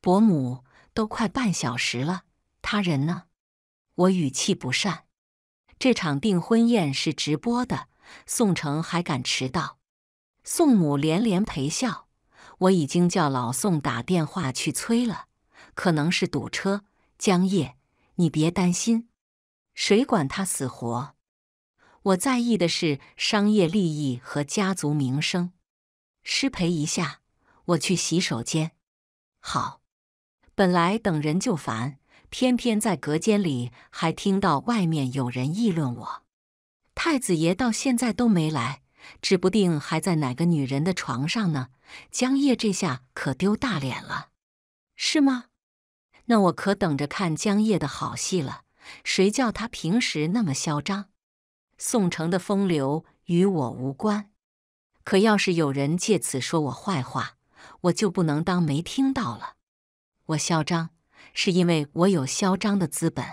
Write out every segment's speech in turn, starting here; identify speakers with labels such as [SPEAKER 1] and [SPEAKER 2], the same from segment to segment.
[SPEAKER 1] 伯母，都快半小时了，他人呢？我语气不善。这场订婚宴是直播的，宋城还敢迟到？宋母连连陪笑。我已经叫老宋打电话去催了，可能是堵车。江夜，你别担心。谁管他死活？我在意的是商业利益和家族名声。失陪一下，我去洗手间。好。本来等人就烦，偏偏在隔间里还听到外面有人议论我。太子爷到现在都没来，指不定还在哪个女人的床上呢。江夜这下可丢大脸了，是吗？那我可等着看江夜的好戏了。谁叫他平时那么嚣张？宋城的风流与我无关，可要是有人借此说我坏话，我就不能当没听到了。我嚣张，是因为我有嚣张的资本。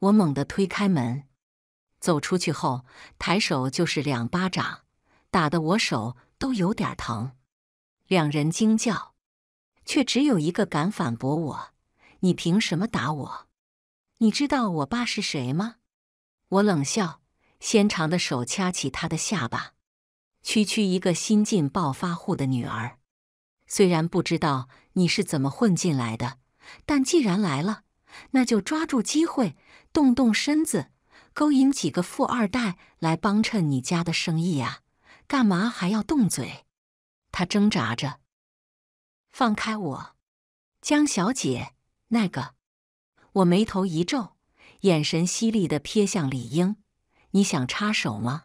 [SPEAKER 1] 我猛地推开门，走出去后，抬手就是两巴掌，打得我手都有点疼。两人惊叫，却只有一个敢反驳我：“你凭什么打我？你知道我爸是谁吗？”我冷笑，纤长的手掐起他的下巴。区区一个新晋暴发户的女儿，虽然不知道。你是怎么混进来的？但既然来了，那就抓住机会，动动身子，勾引几个富二代来帮衬你家的生意呀！干嘛还要动嘴？他挣扎着，放开我，江小姐。那个，我眉头一皱，眼神犀利地瞥向李英。你想插手吗？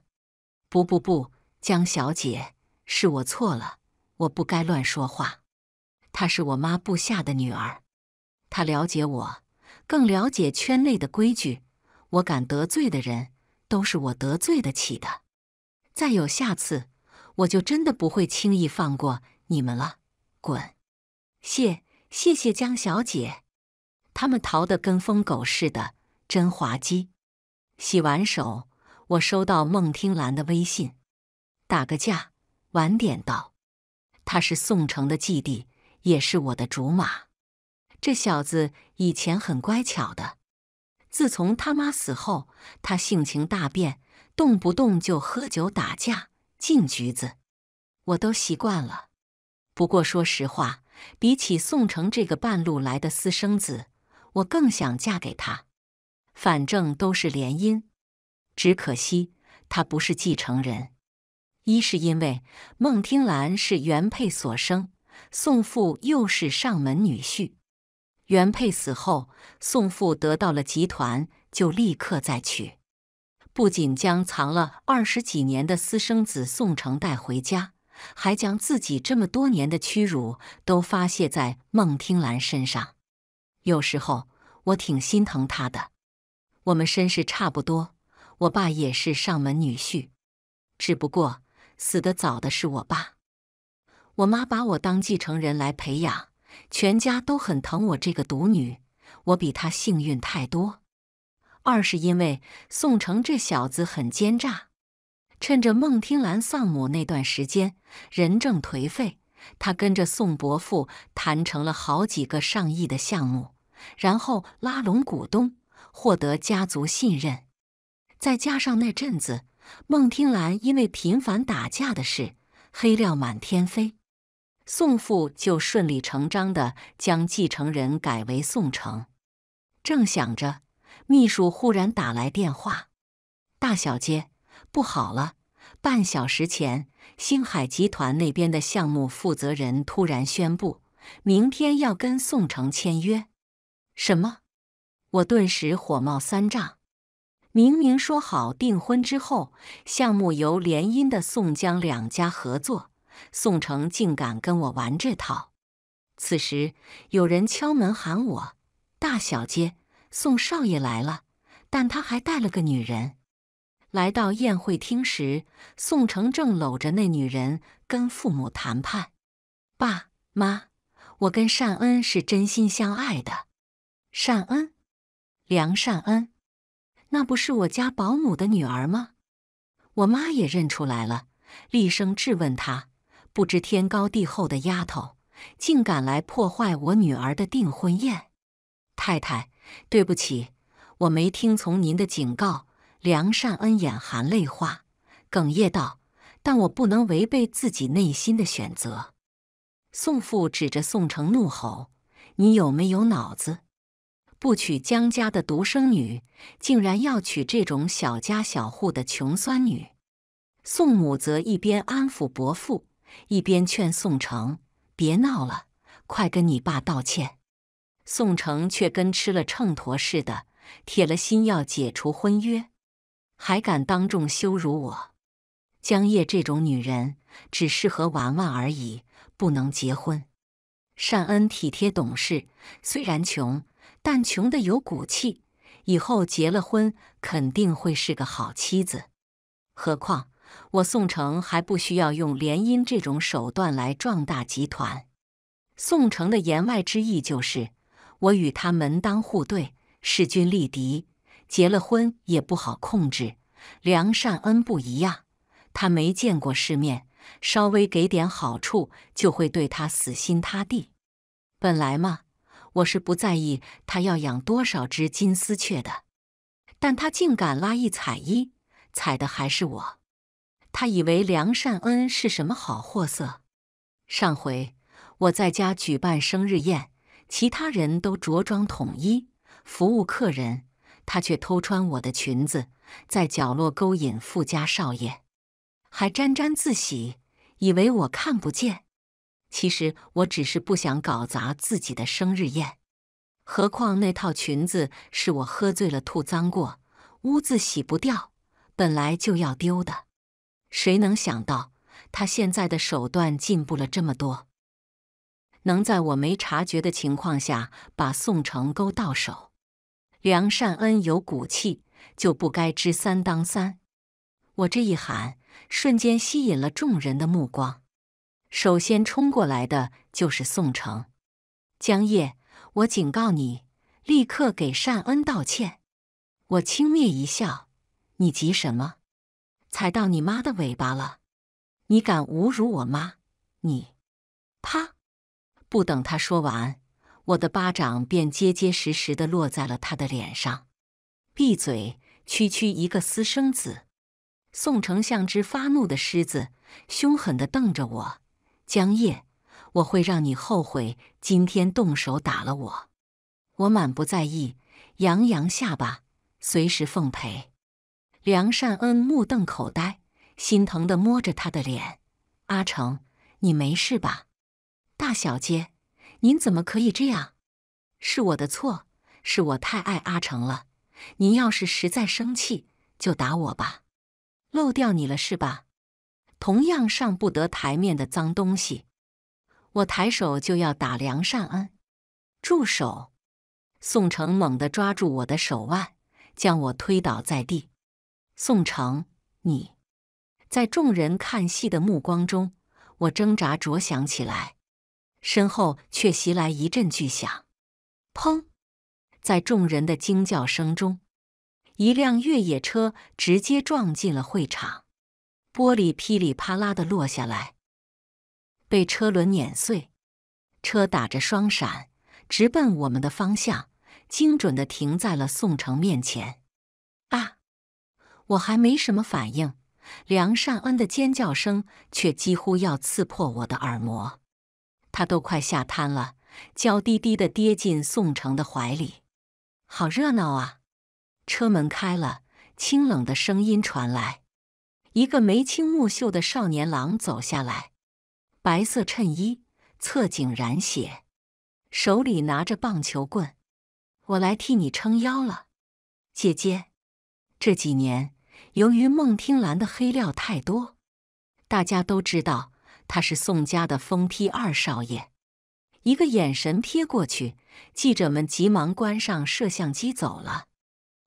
[SPEAKER 1] 不不不，江小姐，是我错了，我不该乱说话。她是我妈部下的女儿，她了解我，更了解圈内的规矩。我敢得罪的人，都是我得罪得起的。再有下次，我就真的不会轻易放过你们了。滚！谢，谢谢江小姐。他们逃得跟疯狗似的，真滑稽。洗完手，我收到孟听兰的微信，打个架，晚点到。她是宋城的继弟。也是我的竹马，这小子以前很乖巧的，自从他妈死后，他性情大变，动不动就喝酒打架，进局子，我都习惯了。不过说实话，比起宋城这个半路来的私生子，我更想嫁给他。反正都是联姻，只可惜他不是继承人。一是因为孟听兰是原配所生。宋父又是上门女婿，原配死后，宋父得到了集团，就立刻再娶，不仅将藏了二十几年的私生子宋城带回家，还将自己这么多年的屈辱都发泄在孟听兰身上。有时候我挺心疼他的。我们身世差不多，我爸也是上门女婿，只不过死得早的是我爸。我妈把我当继承人来培养，全家都很疼我这个独女，我比她幸运太多。二是因为宋城这小子很奸诈，趁着孟听兰丧母那段时间，人正颓废，他跟着宋伯父谈成了好几个上亿的项目，然后拉拢股东，获得家族信任。再加上那阵子，孟听兰因为频繁打架的事，黑料满天飞。宋父就顺理成章的将继承人改为宋城。正想着，秘书忽然打来电话：“大小姐，不好了！半小时前，星海集团那边的项目负责人突然宣布，明天要跟宋城签约。”什么？我顿时火冒三丈。明明说好订婚之后，项目由联姻的宋江两家合作。宋城竟敢跟我玩这套！此时有人敲门喊我：“大小姐，宋少爷来了。”但他还带了个女人。来到宴会厅时，宋城正搂着那女人跟父母谈判：“爸妈，我跟善恩是真心相爱的。”善恩，梁善恩，那不是我家保姆的女儿吗？我妈也认出来了，厉声质问他。不知天高地厚的丫头，竟敢来破坏我女儿的订婚宴！太太，对不起，我没听从您的警告。梁善恩眼含泪花，哽咽道：“但我不能违背自己内心的选择。”宋父指着宋城怒吼：“你有没有脑子？不娶江家的独生女，竟然要娶这种小家小户的穷酸女！”宋母则一边安抚伯父。一边劝宋城别闹了，快跟你爸道歉。宋城却跟吃了秤砣似的，铁了心要解除婚约，还敢当众羞辱我。江夜这种女人只适合玩玩而已，不能结婚。善恩体贴懂事，虽然穷，但穷的有骨气，以后结了婚肯定会是个好妻子。何况……我宋城还不需要用联姻这种手段来壮大集团。宋城的言外之意就是，我与他门当户对，势均力敌，结了婚也不好控制。梁善恩不一样，他没见过世面，稍微给点好处就会对他死心塌地。本来嘛，我是不在意他要养多少只金丝雀的，但他竟敢拉一踩一，踩的还是我。他以为梁善恩是什么好货色？上回我在家举办生日宴，其他人都着装统一服务客人，他却偷穿我的裙子，在角落勾引富家少爷，还沾沾自喜，以为我看不见。其实我只是不想搞砸自己的生日宴。何况那套裙子是我喝醉了吐脏过，污渍洗不掉，本来就要丢的。谁能想到他现在的手段进步了这么多？能在我没察觉的情况下把宋城勾到手？梁善恩有骨气，就不该知三当三。我这一喊，瞬间吸引了众人的目光。首先冲过来的就是宋城。江夜，我警告你，立刻给善恩道歉。我轻蔑一笑：“你急什么？”踩到你妈的尾巴了！你敢侮辱我妈？你，啪！不等他说完，我的巴掌便结结实实的落在了他的脸上。闭嘴！区区一个私生子！宋城像只发怒的狮子，凶狠的瞪着我。江夜，我会让你后悔今天动手打了我。我满不在意，扬扬下巴，随时奉陪。梁善恩目瞪口呆，心疼的摸着他的脸：“阿成，你没事吧？”“大小姐，您怎么可以这样？”“是我的错，是我太爱阿成了。您要是实在生气，就打我吧。”“漏掉你了是吧？”“同样上不得台面的脏东西。”我抬手就要打梁善恩，“住手！”宋城猛地抓住我的手腕，将我推倒在地。宋城，你在众人看戏的目光中，我挣扎着想起来，身后却袭来一阵巨响，砰！在众人的惊叫声中，一辆越野车直接撞进了会场，玻璃噼里啪啦的落下来，被车轮碾碎。车打着双闪，直奔我们的方向，精准的停在了宋城面前。我还没什么反应，梁善恩的尖叫声却几乎要刺破我的耳膜。他都快吓瘫了，娇滴滴的跌进宋城的怀里。好热闹啊！车门开了，清冷的声音传来，一个眉清目秀的少年郎走下来，白色衬衣侧颈染血，手里拿着棒球棍。我来替你撑腰了，姐姐。这几年。由于孟听兰的黑料太多，大家都知道他是宋家的疯批二少爷。一个眼神瞥过去，记者们急忙关上摄像机走了。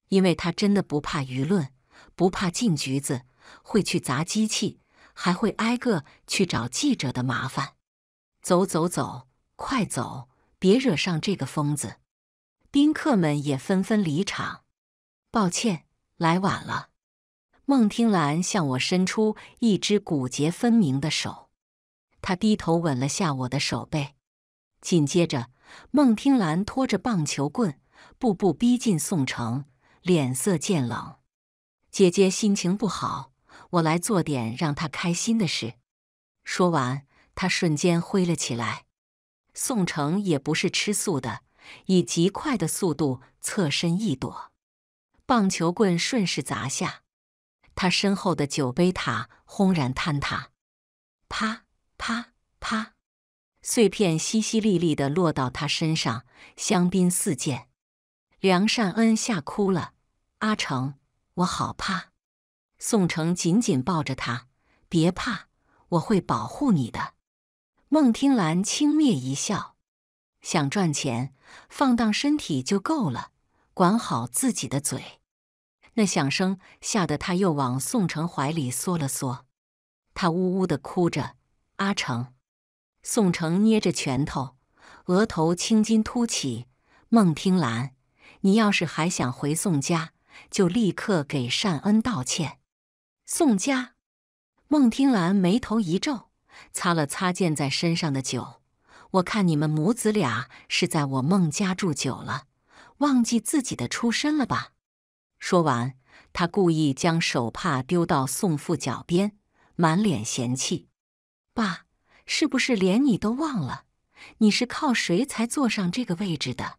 [SPEAKER 1] 因为他真的不怕舆论，不怕进局子，会去砸机器，还会挨个去找记者的麻烦。走走走，快走，别惹上这个疯子！宾客们也纷纷离场。抱歉，来晚了。孟听兰向我伸出一只骨节分明的手，她低头吻了下我的手背，紧接着，孟听兰拖着棒球棍步步逼近宋城，脸色渐冷。姐姐心情不好，我来做点让她开心的事。说完，她瞬间挥了起来。宋城也不是吃素的，以极快的速度侧身一躲，棒球棍顺势砸下。他身后的酒杯塔轰然坍塌，啪啪啪，碎片淅淅沥沥地落到他身上，香槟四溅。梁善恩吓哭了：“阿成，我好怕。”宋城紧紧抱着他：“别怕，我会保护你的。”孟听兰轻蔑一笑：“想赚钱，放荡身体就够了，管好自己的嘴。”那响声吓得他又往宋城怀里缩了缩，他呜呜的哭着。阿城，宋城捏着拳头，额头青筋凸起。孟听兰，你要是还想回宋家，就立刻给善恩道歉。宋家，孟听兰眉头一皱，擦了擦溅在身上的酒。我看你们母子俩是在我孟家住久了，忘记自己的出身了吧？说完，他故意将手帕丢到宋父脚边，满脸嫌弃：“爸，是不是连你都忘了？你是靠谁才坐上这个位置的？”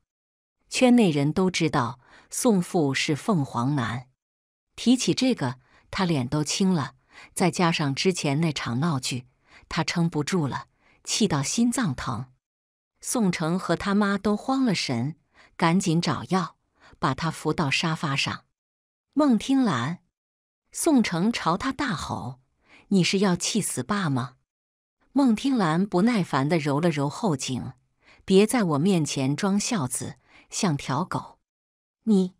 [SPEAKER 1] 圈内人都知道宋父是凤凰男，提起这个，他脸都青了。再加上之前那场闹剧，他撑不住了，气到心脏疼。宋城和他妈都慌了神，赶紧找药，把他扶到沙发上。孟听兰，宋城朝他大吼：“你是要气死爸吗？”孟听兰不耐烦的揉了揉后颈：“别在我面前装孝子，像条狗。”你，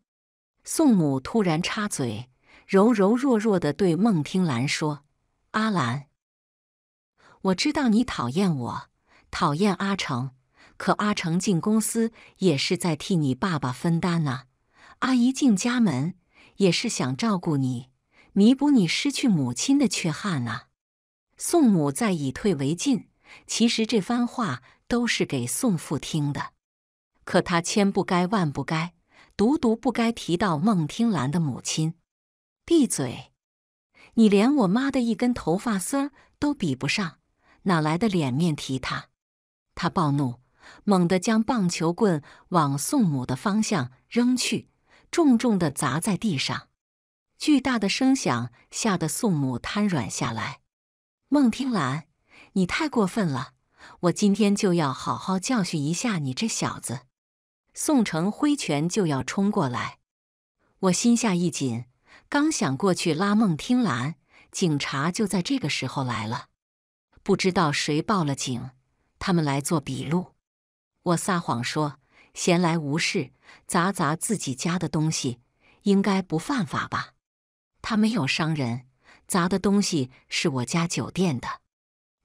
[SPEAKER 1] 宋母突然插嘴，柔柔弱弱的对孟听兰说：“阿兰，我知道你讨厌我，讨厌阿城，可阿城进公司也是在替你爸爸分担啊。阿姨进家门。”也是想照顾你，弥补你失去母亲的缺憾啊！宋母在以退为进，其实这番话都是给宋父听的。可他千不该万不该，独独不该提到孟听兰的母亲。闭嘴！你连我妈的一根头发丝儿都比不上，哪来的脸面提她？他暴怒，猛地将棒球棍往宋母的方向扔去。重重的砸在地上，巨大的声响吓得宋母瘫软下来。孟听兰，你太过分了！我今天就要好好教训一下你这小子！宋城挥拳就要冲过来，我心下一紧，刚想过去拉孟听兰，警察就在这个时候来了。不知道谁报了警，他们来做笔录。我撒谎说。闲来无事，砸砸自己家的东西，应该不犯法吧？他没有伤人，砸的东西是我家酒店的，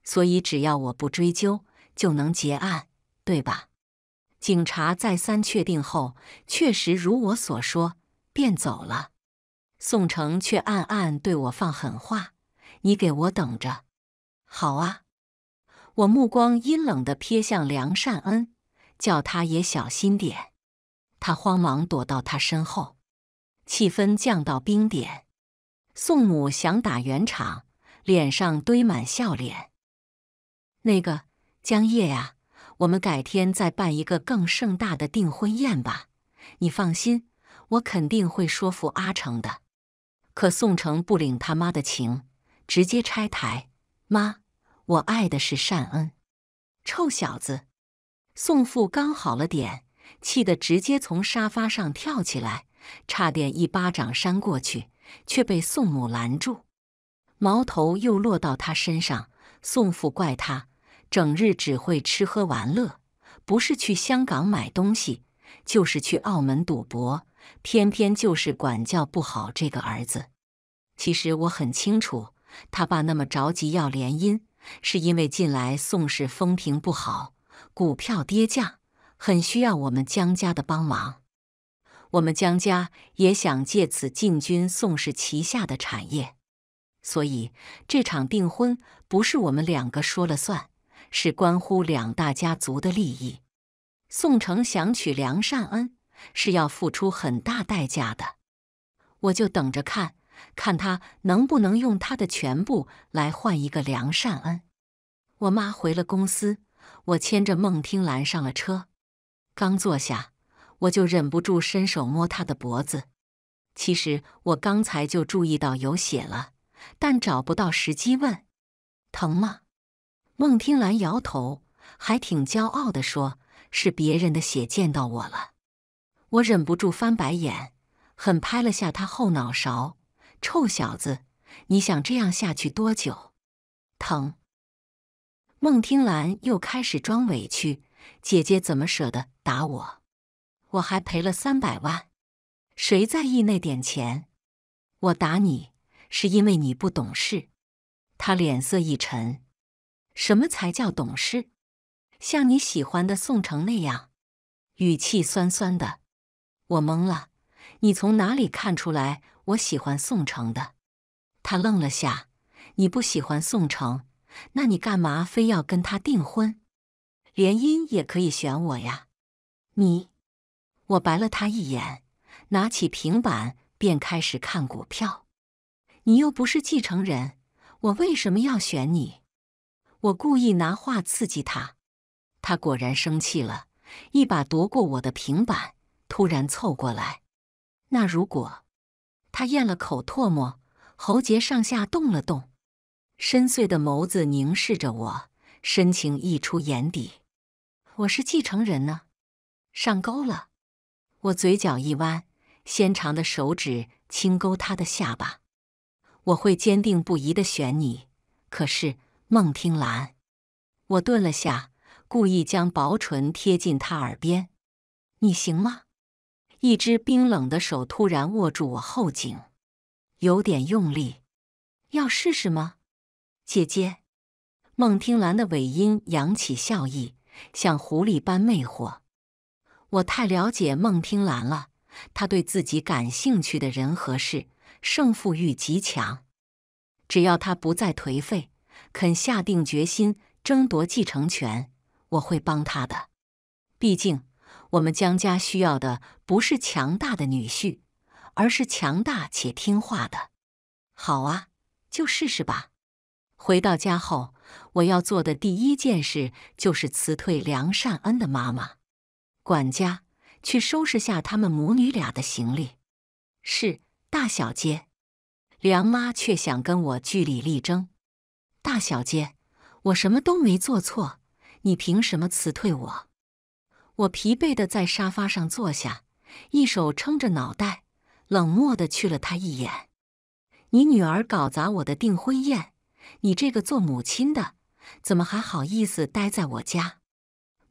[SPEAKER 1] 所以只要我不追究，就能结案，对吧？警察再三确定后，确实如我所说，便走了。宋城却暗暗对我放狠话：“你给我等着！”好啊，我目光阴冷地瞥向梁善恩。叫他也小心点，他慌忙躲到他身后。气氛降到冰点，宋母想打圆场，脸上堆满笑脸。那个江夜呀，我们改天再办一个更盛大的订婚宴吧。你放心，我肯定会说服阿成的。可宋城不领他妈的情，直接拆台。妈，我爱的是善恩，臭小子。宋父刚好了点，气得直接从沙发上跳起来，差点一巴掌扇过去，却被宋母拦住。矛头又落到他身上，宋父怪他整日只会吃喝玩乐，不是去香港买东西，就是去澳门赌博，偏偏就是管教不好这个儿子。其实我很清楚，他爸那么着急要联姻，是因为近来宋氏风评不好。股票跌价，很需要我们江家的帮忙。我们江家也想借此进军宋氏旗下的产业，所以这场订婚不是我们两个说了算，是关乎两大家族的利益。宋城想娶梁善恩，是要付出很大代价的。我就等着看，看他能不能用他的全部来换一个梁善恩。我妈回了公司。我牵着孟听兰上了车，刚坐下，我就忍不住伸手摸她的脖子。其实我刚才就注意到有血了，但找不到时机问：“疼吗？”孟听兰摇头，还挺骄傲地说：“是别人的血溅到我了。”我忍不住翻白眼，狠拍了下他后脑勺：“臭小子，你想这样下去多久？”疼。孟听兰又开始装委屈：“姐姐怎么舍得打我？我还赔了三百万，谁在意那点钱？我打你是因为你不懂事。”他脸色一沉：“什么才叫懂事？像你喜欢的宋城那样？”语气酸酸的。我懵了：“你从哪里看出来我喜欢宋城的？”他愣了下：“你不喜欢宋城。”那你干嘛非要跟他订婚？联姻也可以选我呀！你，我白了他一眼，拿起平板便开始看股票。你又不是继承人，我为什么要选你？我故意拿话刺激他，他果然生气了，一把夺过我的平板，突然凑过来。那如果……他咽了口唾沫，喉结上下动了动。深邃的眸子凝视着我，深情溢出眼底。我是继承人呢，上钩了。我嘴角一弯，纤长的手指轻勾他的下巴。我会坚定不移的选你。可是孟听澜，我顿了下，故意将薄唇贴近他耳边：“你行吗？”一只冰冷的手突然握住我后颈，有点用力。要试试吗？姐姐，孟听兰的尾音扬起笑意，像狐狸般魅惑。我太了解孟听兰了，她对自己感兴趣的人和事，胜负欲极强。只要她不再颓废，肯下定决心争夺继承权，我会帮她的。毕竟，我们江家需要的不是强大的女婿，而是强大且听话的。好啊，就试试吧。回到家后，我要做的第一件事就是辞退梁善恩的妈妈。管家，去收拾下他们母女俩的行李。是，大小姐。梁妈却想跟我据理力争。大小姐，我什么都没做错，你凭什么辞退我？我疲惫的在沙发上坐下，一手撑着脑袋，冷漠的去了她一眼。你女儿搞砸我的订婚宴。你这个做母亲的，怎么还好意思待在我家？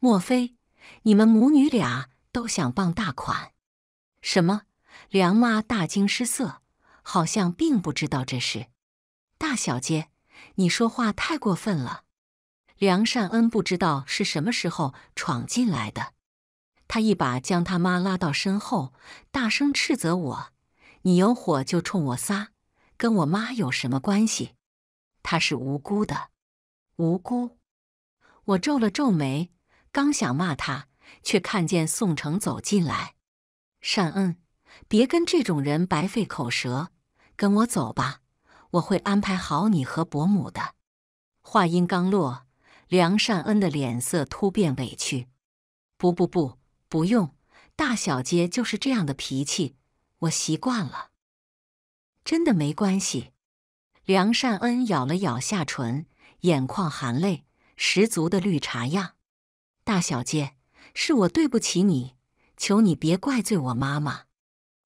[SPEAKER 1] 莫非你们母女俩都想傍大款？什么？梁妈大惊失色，好像并不知道这事。大小姐，你说话太过分了！梁善恩不知道是什么时候闯进来的，他一把将他妈拉到身后，大声斥责我：“你有火就冲我撒，跟我妈有什么关系？”他是无辜的，无辜。我皱了皱眉，刚想骂他，却看见宋城走进来。善恩，别跟这种人白费口舌，跟我走吧，我会安排好你和伯母的。话音刚落，梁善恩的脸色突变，委屈：“不不不，不用，大小姐就是这样的脾气，我习惯了，真的没关系。”梁善恩咬了咬下唇，眼眶含泪，十足的绿茶样。大小姐，是我对不起你，求你别怪罪我妈妈。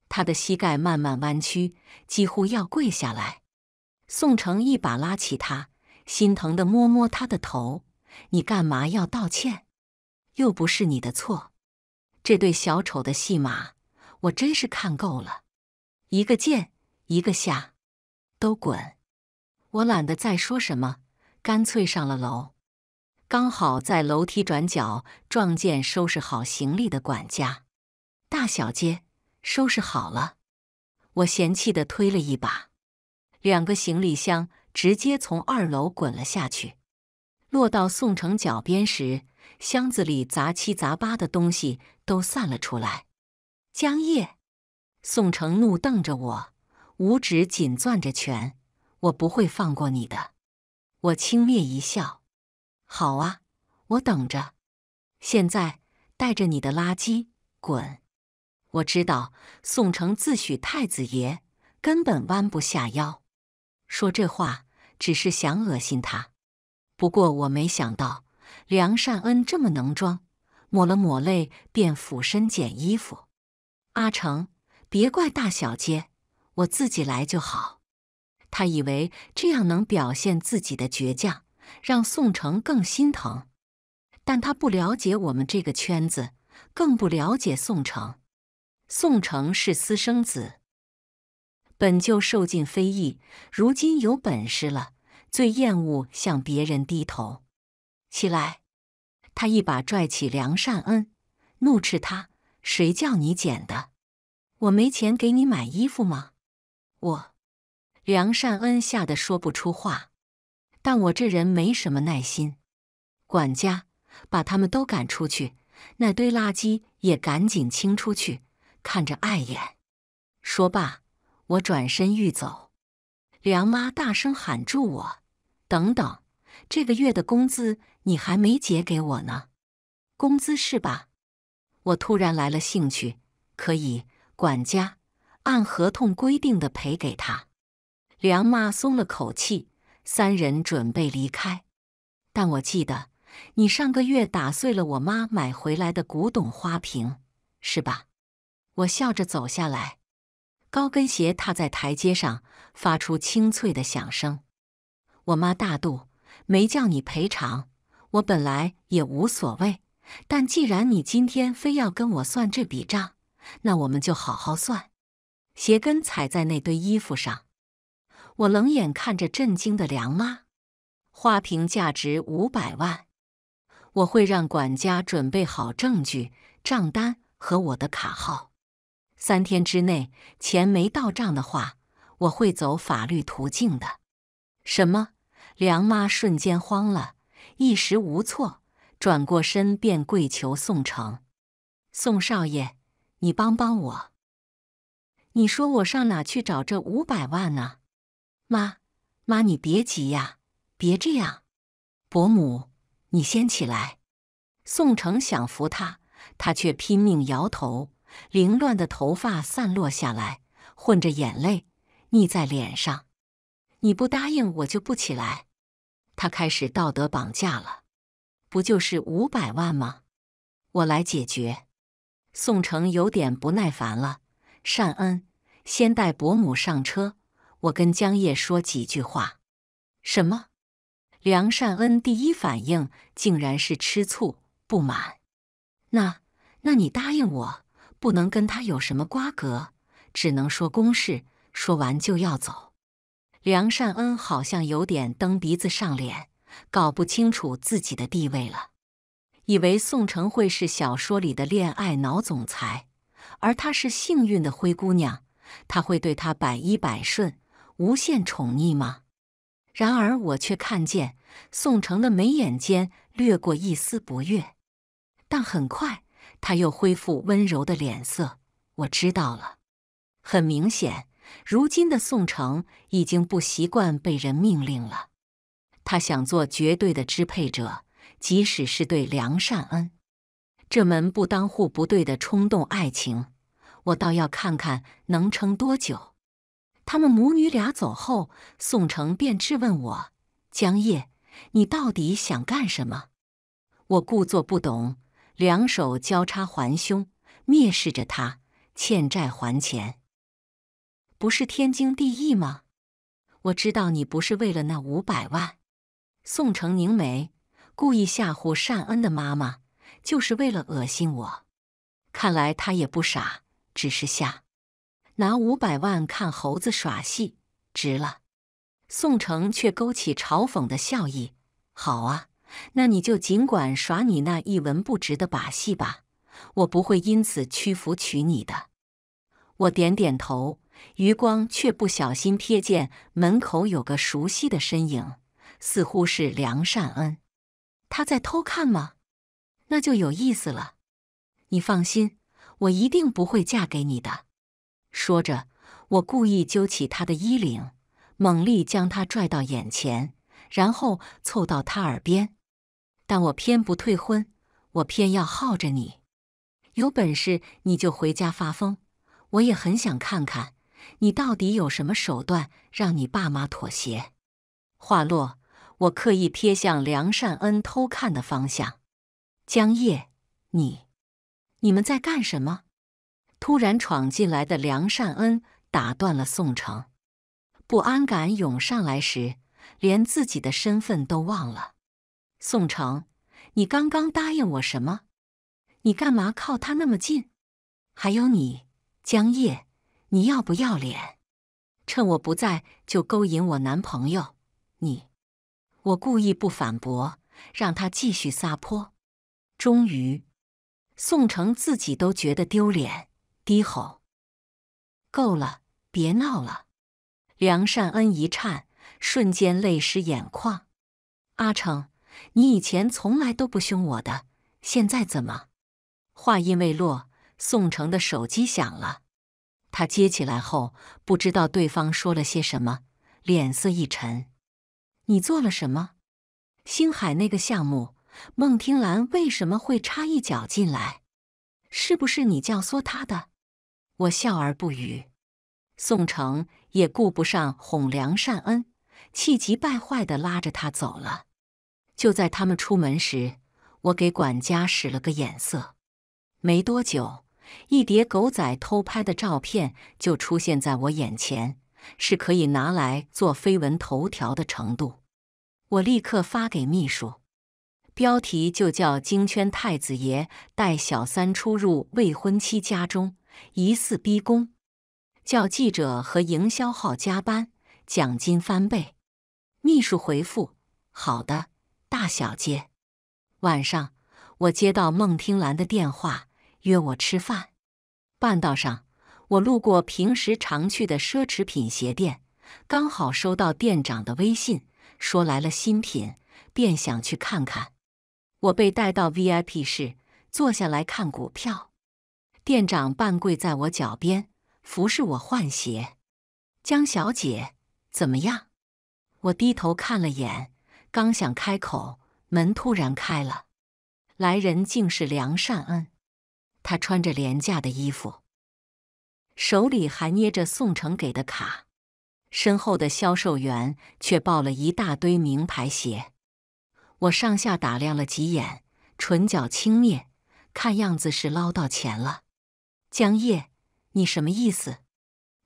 [SPEAKER 1] 他的膝盖慢慢弯曲，几乎要跪下来。宋城一把拉起他，心疼的摸摸他的头：“你干嘛要道歉？又不是你的错。这对小丑的戏码，我真是看够了。一个见一个下，都滚！”我懒得再说什么，干脆上了楼。刚好在楼梯转角撞见收拾好行李的管家大小姐，收拾好了。我嫌弃的推了一把，两个行李箱直接从二楼滚了下去。落到宋城脚边时，箱子里杂七杂八的东西都散了出来。江夜，宋城怒瞪着我，五指紧攥着拳。我不会放过你的，我轻蔑一笑。好啊，我等着。现在带着你的垃圾滚！我知道宋城自诩太子爷，根本弯不下腰。说这话只是想恶心他。不过我没想到梁善恩这么能装，抹了抹泪，便俯身捡衣服。阿成，别怪大小姐，我自己来就好。他以为这样能表现自己的倔强，让宋城更心疼。但他不了解我们这个圈子，更不了解宋城。宋城是私生子，本就受尽非议，如今有本事了，最厌恶向别人低头。起来！他一把拽起梁善恩，怒斥他：“谁叫你捡的？我没钱给你买衣服吗？”我。梁善恩吓得说不出话，但我这人没什么耐心。管家，把他们都赶出去，那堆垃圾也赶紧清出去，看着碍眼。说罢，我转身欲走。梁妈大声喊住我：“等等，这个月的工资你还没结给我呢，工资是吧？”我突然来了兴趣，可以，管家按合同规定的赔给他。梁妈松了口气，三人准备离开。但我记得你上个月打碎了我妈买回来的古董花瓶，是吧？我笑着走下来，高跟鞋踏在台阶上，发出清脆的响声。我妈大度，没叫你赔偿。我本来也无所谓，但既然你今天非要跟我算这笔账，那我们就好好算。鞋跟踩在那堆衣服上。我冷眼看着震惊的梁妈，花瓶价值五百万，我会让管家准备好证据、账单和我的卡号。三天之内钱没到账的话，我会走法律途径的。什么？梁妈瞬间慌了，一时无措，转过身便跪求宋城：“宋少爷，你帮帮我！你说我上哪去找这五百万呢？”妈，妈，你别急呀，别这样。伯母，你先起来。宋城想扶他，他却拼命摇头，凌乱的头发散落下来，混着眼泪，腻在脸上。你不答应，我就不起来。他开始道德绑架了。不就是五百万吗？我来解决。宋城有点不耐烦了。善恩，先带伯母上车。我跟江夜说几句话。什么？梁善恩第一反应竟然是吃醋不满。那……那你答应我，不能跟他有什么瓜葛，只能说公事。说完就要走。梁善恩好像有点蹬鼻子上脸，搞不清楚自己的地位了，以为宋承惠是小说里的恋爱脑总裁，而她是幸运的灰姑娘，他会对她百依百顺。无限宠溺吗？然而我却看见宋城的眉眼间掠过一丝不悦，但很快他又恢复温柔的脸色。我知道了，很明显，如今的宋城已经不习惯被人命令了。他想做绝对的支配者，即使是对梁善恩这门不当户不对的冲动爱情，我倒要看看能撑多久。他们母女俩走后，宋城便质问我：“江夜，你到底想干什么？”我故作不懂，两手交叉环胸，蔑视着他：“欠债还钱，不是天经地义吗？”我知道你不是为了那五百万。宋城凝眉，故意吓唬善恩的妈妈，就是为了恶心我。看来他也不傻，只是吓。拿五百万看猴子耍戏，值了。宋城却勾起嘲讽的笑意：“好啊，那你就尽管耍你那一文不值的把戏吧，我不会因此屈服娶你的。”我点点头，余光却不小心瞥见门口有个熟悉的身影，似乎是梁善恩。他在偷看吗？那就有意思了。你放心，我一定不会嫁给你的。说着，我故意揪起他的衣领，猛力将他拽到眼前，然后凑到他耳边。但我偏不退婚，我偏要耗着你。有本事你就回家发疯，我也很想看看你到底有什么手段让你爸妈妥协。话落，我刻意瞥向梁善恩偷看的方向。江夜，你你们在干什么？突然闯进来的梁善恩打断了宋城，不安感涌上来时，连自己的身份都忘了。宋城，你刚刚答应我什么？你干嘛靠他那么近？还有你，江夜，你要不要脸？趁我不在就勾引我男朋友？你，我故意不反驳，让他继续撒泼。终于，宋城自己都觉得丢脸。低吼：“够了，别闹了！”梁善恩一颤，瞬间泪湿眼眶。“阿成，你以前从来都不凶我的，现在怎么？”话音未落，宋城的手机响了。他接起来后，不知道对方说了些什么，脸色一沉：“你做了什么？星海那个项目，孟听兰为什么会插一脚进来？是不是你教唆他的？”我笑而不语，宋城也顾不上哄梁善恩，气急败坏的拉着他走了。就在他们出门时，我给管家使了个眼色。没多久，一叠狗仔偷拍的照片就出现在我眼前，是可以拿来做绯闻头条的程度。我立刻发给秘书，标题就叫《京圈太子爷带小三出入未婚妻家中》。疑似逼宫，叫记者和营销号加班，奖金翻倍。秘书回复：“好的，大小姐。”晚上，我接到孟听兰的电话，约我吃饭。半道上，我路过平时常去的奢侈品鞋店，刚好收到店长的微信，说来了新品，便想去看看。我被带到 VIP 室，坐下来看股票。店长半跪在我脚边，服侍我换鞋。江小姐，怎么样？我低头看了眼，刚想开口，门突然开了，来人竟是梁善恩。他穿着廉价的衣服，手里还捏着宋城给的卡，身后的销售员却抱了一大堆名牌鞋。我上下打量了几眼，唇角轻蔑，看样子是捞到钱了。江夜，你什么意思？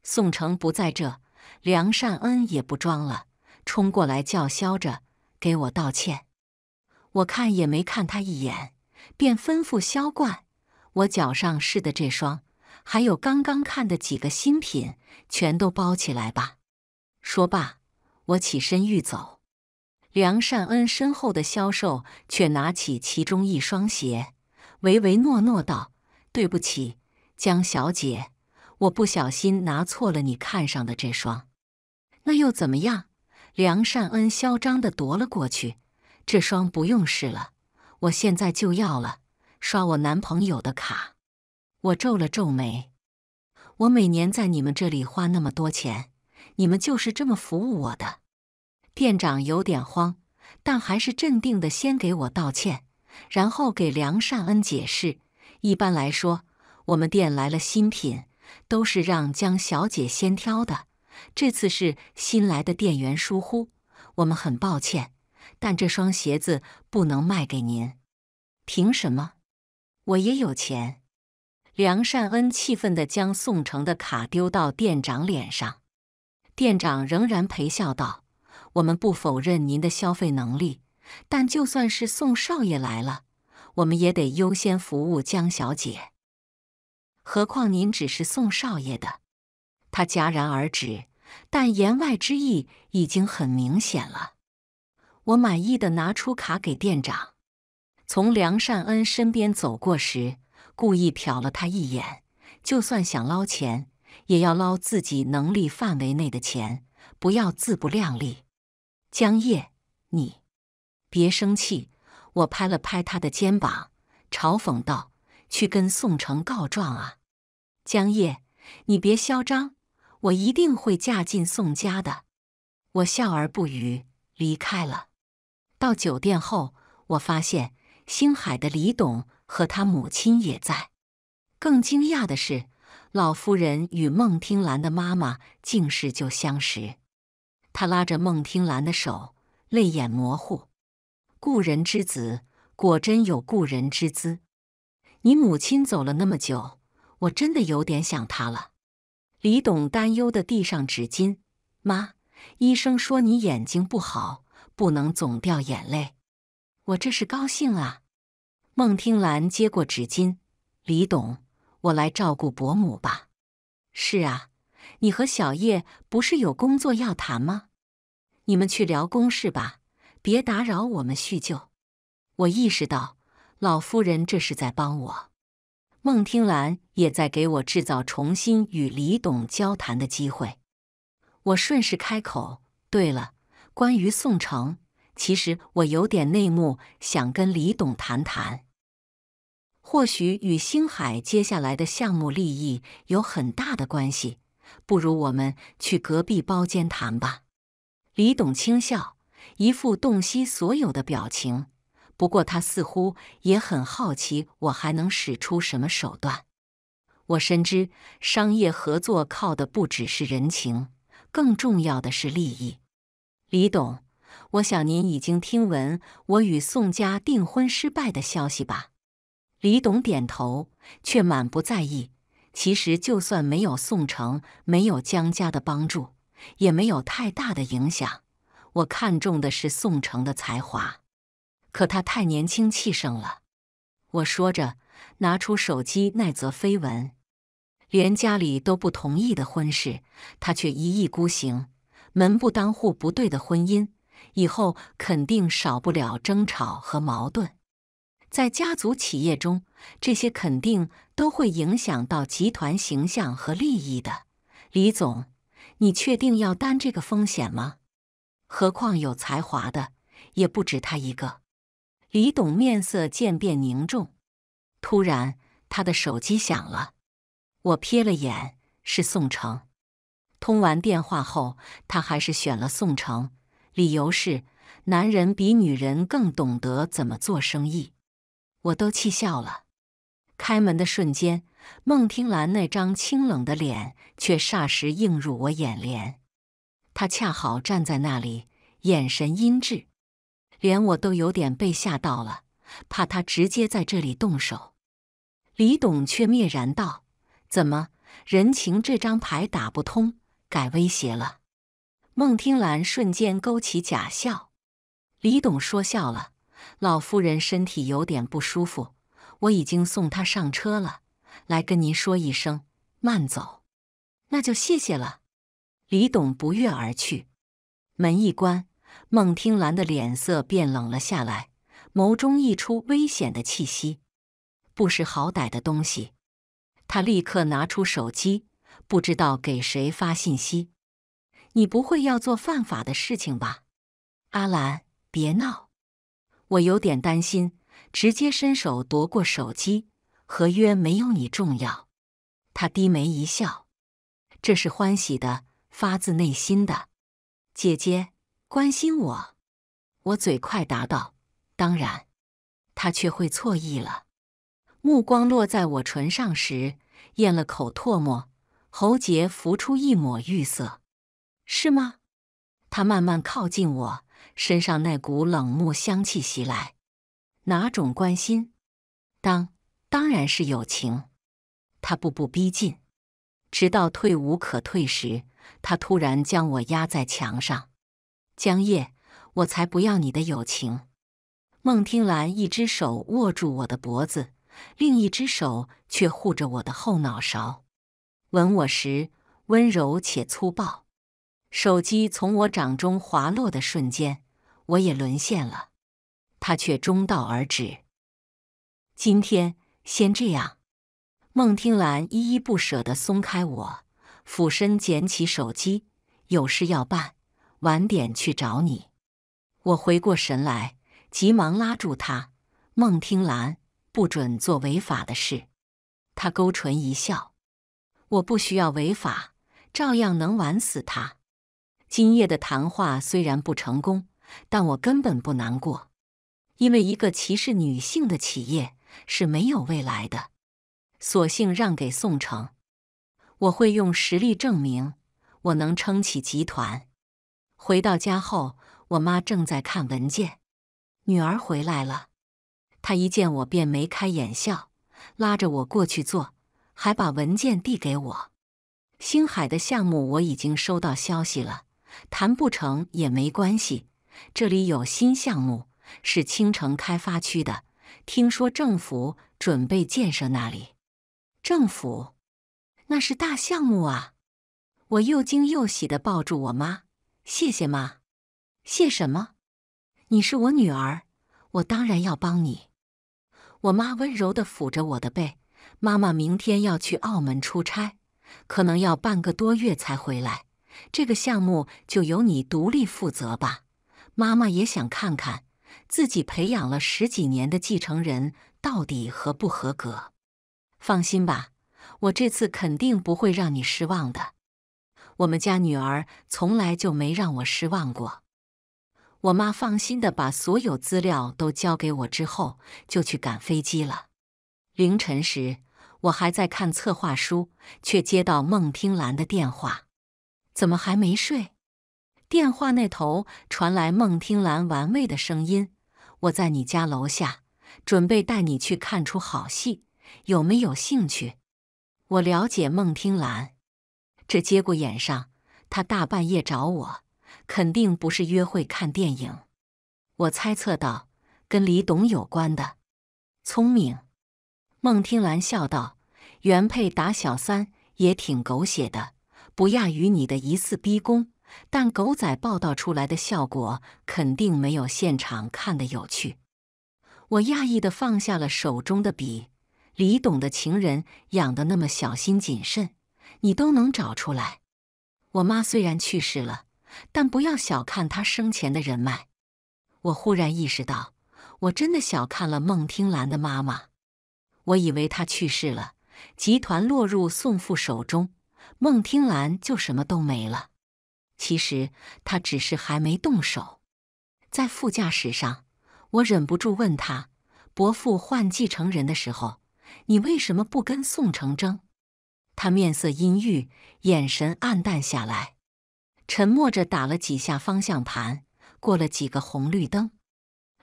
[SPEAKER 1] 宋城不在这，梁善恩也不装了，冲过来叫嚣着：“给我道歉！”我看也没看他一眼，便吩咐萧冠：“我脚上试的这双，还有刚刚看的几个新品，全都包起来吧。”说罢，我起身欲走，梁善恩身后的销售却拿起其中一双鞋，唯唯诺诺道：“对不起。”江小姐，我不小心拿错了，你看上的这双，那又怎么样？梁善恩嚣张地夺了过去，这双不用试了，我现在就要了，刷我男朋友的卡。我皱了皱眉，我每年在你们这里花那么多钱，你们就是这么服务我的？店长有点慌，但还是镇定的，先给我道歉，然后给梁善恩解释，一般来说。我们店来了新品，都是让江小姐先挑的。这次是新来的店员疏忽，我们很抱歉。但这双鞋子不能卖给您，凭什么？我也有钱！梁善恩气愤地将宋城的卡丢到店长脸上。店长仍然陪笑道：“我们不否认您的消费能力，但就算是宋少爷来了，我们也得优先服务江小姐。”何况您只是宋少爷的。他戛然而止，但言外之意已经很明显了。我满意的拿出卡给店长，从梁善恩身边走过时，故意瞟了他一眼。就算想捞钱，也要捞自己能力范围内的钱，不要自不量力。江夜，你别生气。我拍了拍他的肩膀，嘲讽道。去跟宋城告状啊！江夜，你别嚣张，我一定会嫁进宋家的。我笑而不语，离开了。到酒店后，我发现星海的李董和他母亲也在。更惊讶的是，老夫人与孟听兰的妈妈竟是就相识。他拉着孟听兰的手，泪眼模糊。故人之子，果真有故人之姿。你母亲走了那么久，我真的有点想她了。李董担忧的递上纸巾。妈，医生说你眼睛不好，不能总掉眼泪。我这是高兴啊。孟听兰接过纸巾。李董，我来照顾伯母吧。是啊，你和小叶不是有工作要谈吗？你们去聊公事吧，别打扰我们叙旧。我意识到。老夫人这是在帮我，孟听兰也在给我制造重新与李董交谈的机会。我顺势开口：“对了，关于宋城，其实我有点内幕想跟李董谈谈，或许与星海接下来的项目利益有很大的关系。不如我们去隔壁包间谈吧。”李董轻笑，一副洞悉所有的表情。不过他似乎也很好奇，我还能使出什么手段。我深知商业合作靠的不只是人情，更重要的是利益。李董，我想您已经听闻我与宋家订婚失败的消息吧？李董点头，却满不在意。其实，就算没有宋城，没有江家的帮助，也没有太大的影响。我看中的是宋城的才华。可他太年轻气盛了，我说着拿出手机那则绯闻，连家里都不同意的婚事，他却一意孤行，门不当户不对的婚姻，以后肯定少不了争吵和矛盾。在家族企业中，这些肯定都会影响到集团形象和利益的。李总，你确定要担这个风险吗？何况有才华的也不止他一个。李董面色渐变凝重，突然，他的手机响了。我瞥了眼，是宋城。通完电话后，他还是选了宋城，理由是男人比女人更懂得怎么做生意。我都气笑了。开门的瞬间，孟听兰那张清冷的脸却霎时映入我眼帘。他恰好站在那里，眼神阴鸷。连我都有点被吓到了，怕他直接在这里动手。李董却蔑然道：“怎么，人情这张牌打不通，改威胁了？”孟听兰瞬间勾起假笑。李董说笑了：“老夫人身体有点不舒服，我已经送她上车了，来跟您说一声，慢走。”那就谢谢了。李董不悦而去，门一关。孟听兰的脸色变冷了下来，眸中溢出危险的气息。不识好歹的东西，他立刻拿出手机，不知道给谁发信息。你不会要做犯法的事情吧？阿兰，别闹！我有点担心，直接伸手夺过手机。合约没有你重要。他低眉一笑，这是欢喜的，发自内心的。姐姐。关心我，我嘴快答道：“当然。”他却会错意了，目光落在我唇上时，咽了口唾沫，喉结浮出一抹玉色。“是吗？”他慢慢靠近我，身上那股冷漠香气袭来。哪种关心？当当然是友情。他步步逼近，直到退无可退时，他突然将我压在墙上。江夜，我才不要你的友情。孟听兰一只手握住我的脖子，另一只手却护着我的后脑勺，吻我时温柔且粗暴。手机从我掌中滑落的瞬间，我也沦陷了，他却中道而止。今天先这样。孟听兰依依不舍的松开我，俯身捡起手机，有事要办。晚点去找你。我回过神来，急忙拉住他。孟听兰，不准做违法的事。他勾唇一笑：“我不需要违法，照样能玩死他。”今夜的谈话虽然不成功，但我根本不难过，因为一个歧视女性的企业是没有未来的。索性让给宋城，我会用实力证明我能撑起集团。回到家后，我妈正在看文件。女儿回来了，她一见我便眉开眼笑，拉着我过去坐，还把文件递给我。星海的项目我已经收到消息了，谈不成也没关系。这里有新项目，是青城开发区的，听说政府准备建设那里。政府？那是大项目啊！我又惊又喜地抱住我妈。谢谢妈，谢什么？你是我女儿，我当然要帮你。我妈温柔地抚着我的背。妈妈明天要去澳门出差，可能要半个多月才回来。这个项目就由你独立负责吧。妈妈也想看看自己培养了十几年的继承人到底合不合格。放心吧，我这次肯定不会让你失望的。我们家女儿从来就没让我失望过。我妈放心的把所有资料都交给我之后，就去赶飞机了。凌晨时，我还在看策划书，却接到孟听兰的电话：“怎么还没睡？”电话那头传来孟听兰玩味的声音：“我在你家楼下，准备带你去看出好戏，有没有兴趣？”我了解孟听兰，这节骨眼上，他大半夜找我，肯定不是约会看电影。我猜测到，跟李董有关的。聪明，孟听兰笑道：“原配打小三也挺狗血的，不亚于你的疑似逼宫，但狗仔报道出来的效果肯定没有现场看的有趣。”我讶异的放下了手中的笔。李董的情人养的那么小心谨慎。你都能找出来。我妈虽然去世了，但不要小看她生前的人脉。我忽然意识到，我真的小看了孟听兰的妈妈。我以为她去世了，集团落入宋父手中，孟听兰就什么都没了。其实她只是还没动手。在副驾驶上，我忍不住问他：“伯父换继承人的时候，你为什么不跟宋成争？”他面色阴郁，眼神暗淡下来，沉默着打了几下方向盘，过了几个红绿灯，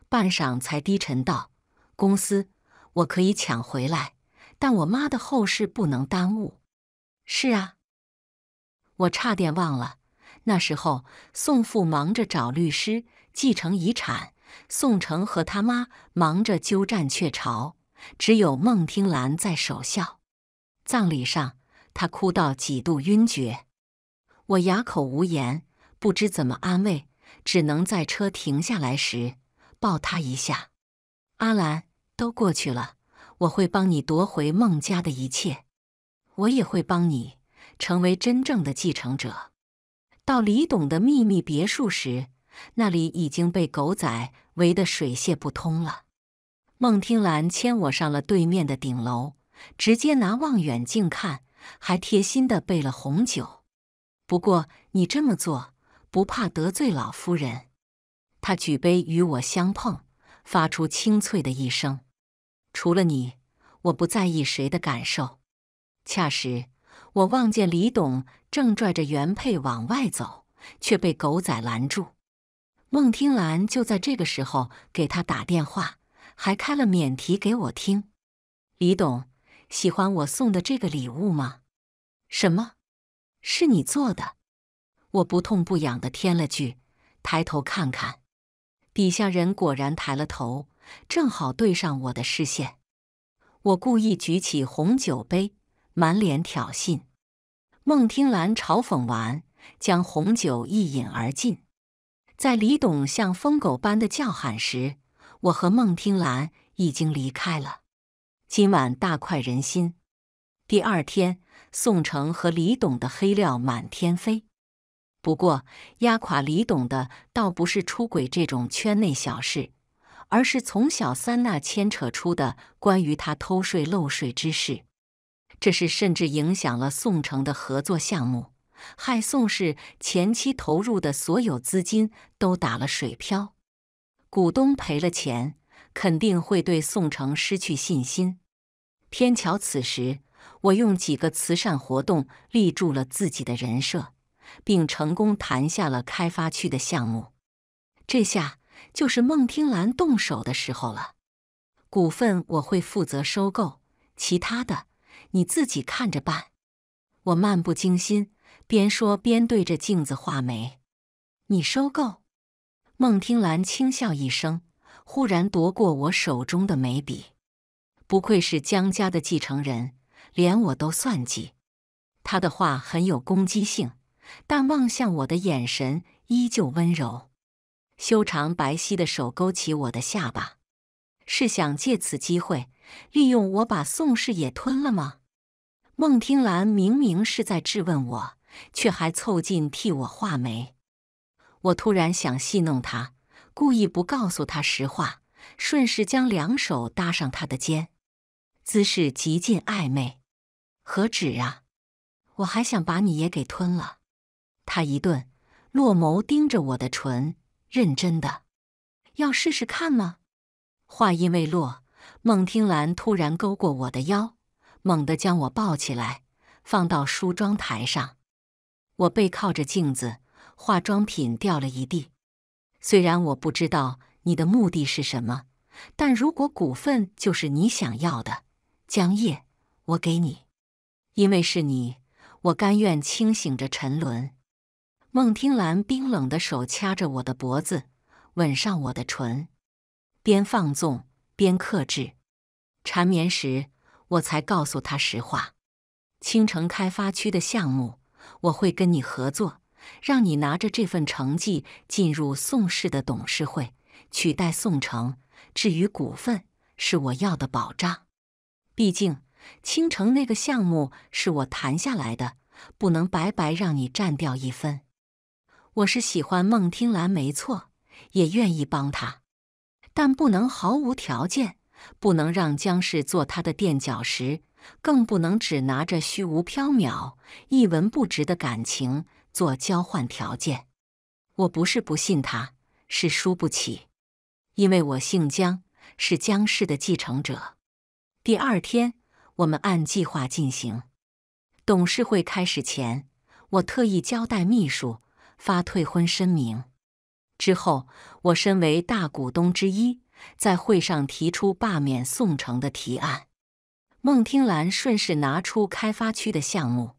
[SPEAKER 1] 半晌才低沉道：“公司我可以抢回来，但我妈的后事不能耽误。”“是啊，我差点忘了，那时候宋父忙着找律师继承遗产，宋城和他妈忙着鸠占鹊巢，只有孟听兰在守孝。葬礼上。”他哭到几度晕厥，我哑口无言，不知怎么安慰，只能在车停下来时抱他一下。阿兰，都过去了，我会帮你夺回孟家的一切，我也会帮你成为真正的继承者。到李董的秘密别墅时，那里已经被狗仔围得水泄不通了。孟听兰牵我上了对面的顶楼，直接拿望远镜看。还贴心的备了红酒，不过你这么做不怕得罪老夫人？他举杯与我相碰，发出清脆的一声。除了你，我不在意谁的感受。恰时，我望见李董正拽着原配往外走，却被狗仔拦住。孟听兰就在这个时候给他打电话，还开了免提给我听。李董。喜欢我送的这个礼物吗？什么？是你做的？我不痛不痒的添了句，抬头看看，底下人果然抬了头，正好对上我的视线。我故意举起红酒杯，满脸挑衅。孟听兰嘲讽完，将红酒一饮而尽。在李董像疯狗般的叫喊时，我和孟听兰已经离开了。今晚大快人心。第二天，宋城和李董的黑料满天飞。不过，压垮李董的倒不是出轨这种圈内小事，而是从小三那牵扯出的关于他偷税漏税之事。这事甚至影响了宋城的合作项目，害宋氏前期投入的所有资金都打了水漂，股东赔了钱。肯定会对宋城失去信心。天桥，此时我用几个慈善活动立住了自己的人设，并成功谈下了开发区的项目。这下就是孟听兰动手的时候了。股份我会负责收购，其他的你自己看着办。我漫不经心，边说边对着镜子画眉。你收购？孟听兰轻笑一声。忽然夺过我手中的眉笔，不愧是江家的继承人，连我都算计。他的话很有攻击性，但望向我的眼神依旧温柔。修长白皙的手勾起我的下巴，是想借此机会利用我把宋氏也吞了吗？孟听兰明明是在质问我，却还凑近替我画眉。我突然想戏弄他。故意不告诉他实话，顺势将两手搭上他的肩，姿势极尽暧昧，何止啊！我还想把你也给吞了。他一顿，落眸盯着我的唇，认真的，要试试看吗？话音未落，孟听兰突然勾过我的腰，猛地将我抱起来，放到梳妆台上。我背靠着镜子，化妆品掉了一地。虽然我不知道你的目的是什么，但如果股份就是你想要的，江夜，我给你，因为是你，我甘愿清醒着沉沦。孟听兰冰冷的手掐着我的脖子，吻上我的唇，边放纵边克制，缠绵时我才告诉他实话：青城开发区的项目，我会跟你合作。让你拿着这份成绩进入宋氏的董事会，取代宋城。至于股份，是我要的保障。毕竟青城那个项目是我谈下来的，不能白白让你占掉一分。我是喜欢孟听兰，没错，也愿意帮她，但不能毫无条件，不能让江氏做她的垫脚石，更不能只拿着虚无缥缈、一文不值的感情。做交换条件，我不是不信他，是输不起。因为我姓姜，是姜氏的继承者。第二天，我们按计划进行。董事会开始前，我特意交代秘书发退婚声明。之后，我身为大股东之一，在会上提出罢免宋城的提案。孟听兰顺势拿出开发区的项目。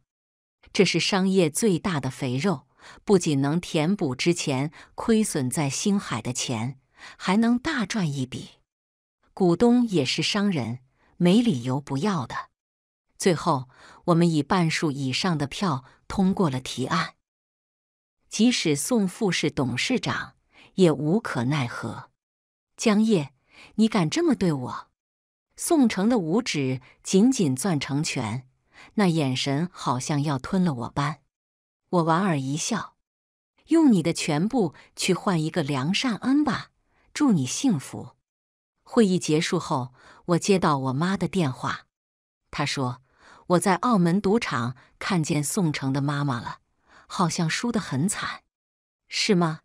[SPEAKER 1] 这是商业最大的肥肉，不仅能填补之前亏损在星海的钱，还能大赚一笔。股东也是商人，没理由不要的。最后，我们以半数以上的票通过了提案。即使宋副是董事长，也无可奈何。江夜，你敢这么对我？宋城的五指紧紧攥成拳。那眼神好像要吞了我般，我莞尔一笑，用你的全部去换一个梁善恩吧，祝你幸福。会议结束后，我接到我妈的电话，她说我在澳门赌场看见宋城的妈妈了，好像输得很惨，是吗？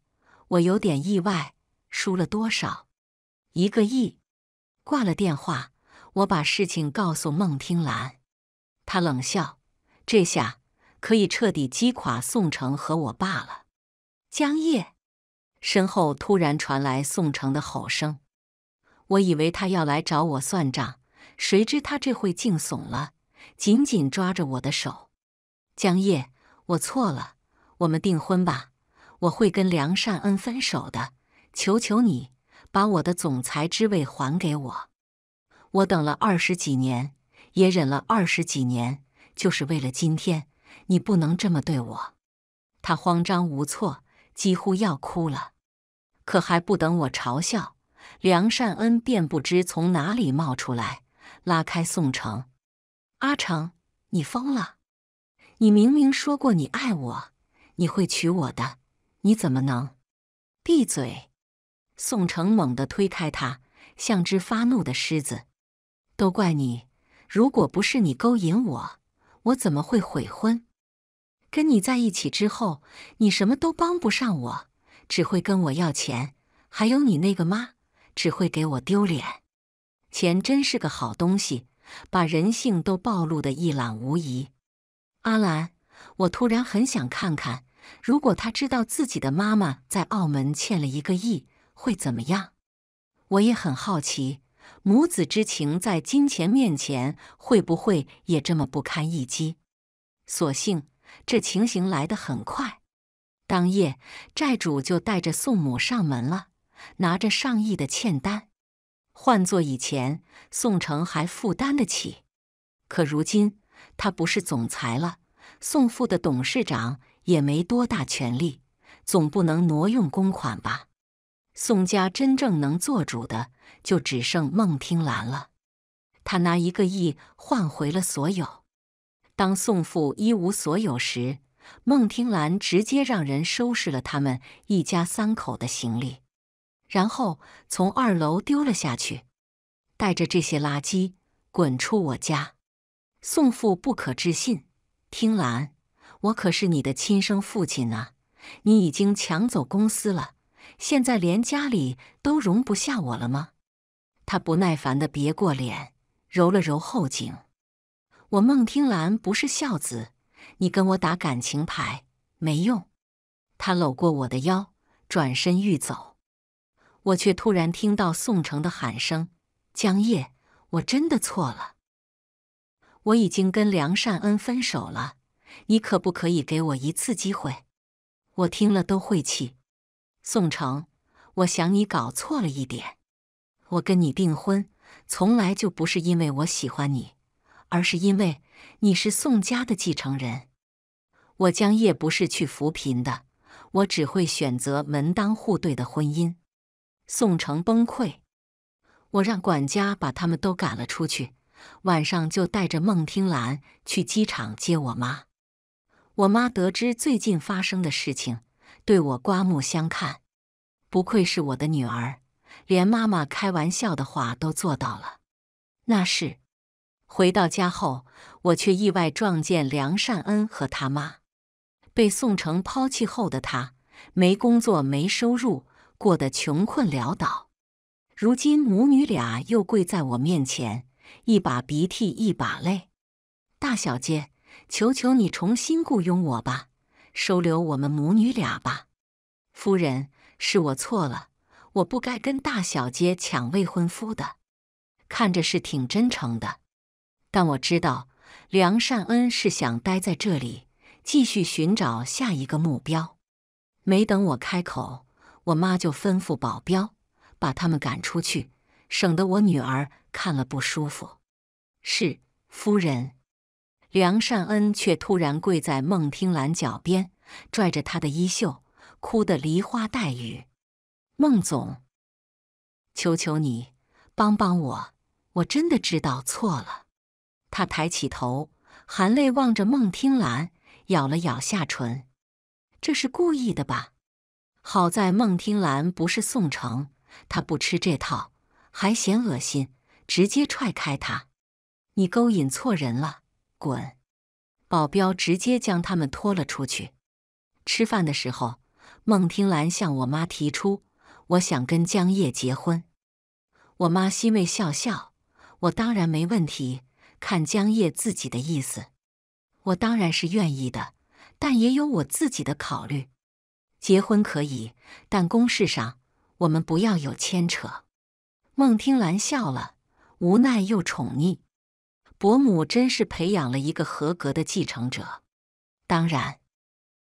[SPEAKER 1] 我有点意外，输了多少？一个亿。挂了电话，我把事情告诉孟听兰。他冷笑：“这下可以彻底击垮宋城和我爸了。”江夜身后突然传来宋城的吼声。我以为他要来找我算账，谁知他这会竟怂了，紧紧抓着我的手：“江夜，我错了，我们订婚吧。我会跟梁善恩分手的。求求你，把我的总裁之位还给我。我等了二十几年。”也忍了二十几年，就是为了今天，你不能这么对我！他慌张无措，几乎要哭了。可还不等我嘲笑，梁善恩便不知从哪里冒出来，拉开宋城：“阿城，你疯了！你明明说过你爱我，你会娶我的，你怎么能？”闭嘴！宋城猛地推开他，像只发怒的狮子：“都怪你！”如果不是你勾引我，我怎么会悔婚？跟你在一起之后，你什么都帮不上我，只会跟我要钱。还有你那个妈，只会给我丢脸。钱真是个好东西，把人性都暴露的一览无遗。阿兰，我突然很想看看，如果他知道自己的妈妈在澳门欠了一个亿，会怎么样？我也很好奇。母子之情在金钱面前会不会也这么不堪一击？所幸这情形来得很快，当夜债主就带着宋母上门了，拿着上亿的欠单。换做以前，宋城还负担得起，可如今他不是总裁了，宋父的董事长也没多大权力，总不能挪用公款吧？宋家真正能做主的就只剩孟听兰了。他拿一个亿换回了所有。当宋父一无所有时，孟听兰直接让人收拾了他们一家三口的行李，然后从二楼丢了下去，带着这些垃圾滚出我家。宋父不可置信：“听兰，我可是你的亲生父亲啊！你已经抢走公司了。”现在连家里都容不下我了吗？他不耐烦的别过脸，揉了揉后颈。我孟听兰不是孝子，你跟我打感情牌没用。他搂过我的腰，转身欲走，我却突然听到宋城的喊声：“江夜，我真的错了，我已经跟梁善恩分手了，你可不可以给我一次机会？”我听了都晦气。宋城，我想你搞错了一点。我跟你订婚，从来就不是因为我喜欢你，而是因为你是宋家的继承人。我江夜不是去扶贫的，我只会选择门当户对的婚姻。宋城崩溃，我让管家把他们都赶了出去。晚上就带着孟听兰去机场接我妈。我妈得知最近发生的事情。对我刮目相看，不愧是我的女儿，连妈妈开玩笑的话都做到了。那是，回到家后，我却意外撞见梁善恩和他妈。被宋城抛弃后的他，没工作，没收入，过得穷困潦倒。如今母女俩又跪在我面前，一把鼻涕一把泪，大小姐，求求你重新雇佣我吧。收留我们母女俩吧，夫人，是我错了，我不该跟大小姐抢未婚夫的。看着是挺真诚的，但我知道梁善恩是想待在这里，继续寻找下一个目标。没等我开口，我妈就吩咐保镖把他们赶出去，省得我女儿看了不舒服。是，夫人。梁善恩却突然跪在孟听兰脚边，拽着她的衣袖，哭得梨花带雨。“孟总，求求你帮帮我，我真的知道错了。”他抬起头，含泪望着孟听兰，咬了咬下唇：“这是故意的吧？”好在孟听兰不是宋城，他不吃这套，还嫌恶心，直接踹开他：“你勾引错人了。”滚！保镖直接将他们拖了出去。吃饭的时候，孟听兰向我妈提出，我想跟江夜结婚。我妈欣慰笑笑：“我当然没问题，看江夜自己的意思。我当然是愿意的，但也有我自己的考虑。结婚可以，但公事上我们不要有牵扯。”孟听兰笑了，无奈又宠溺。伯母真是培养了一个合格的继承者，当然。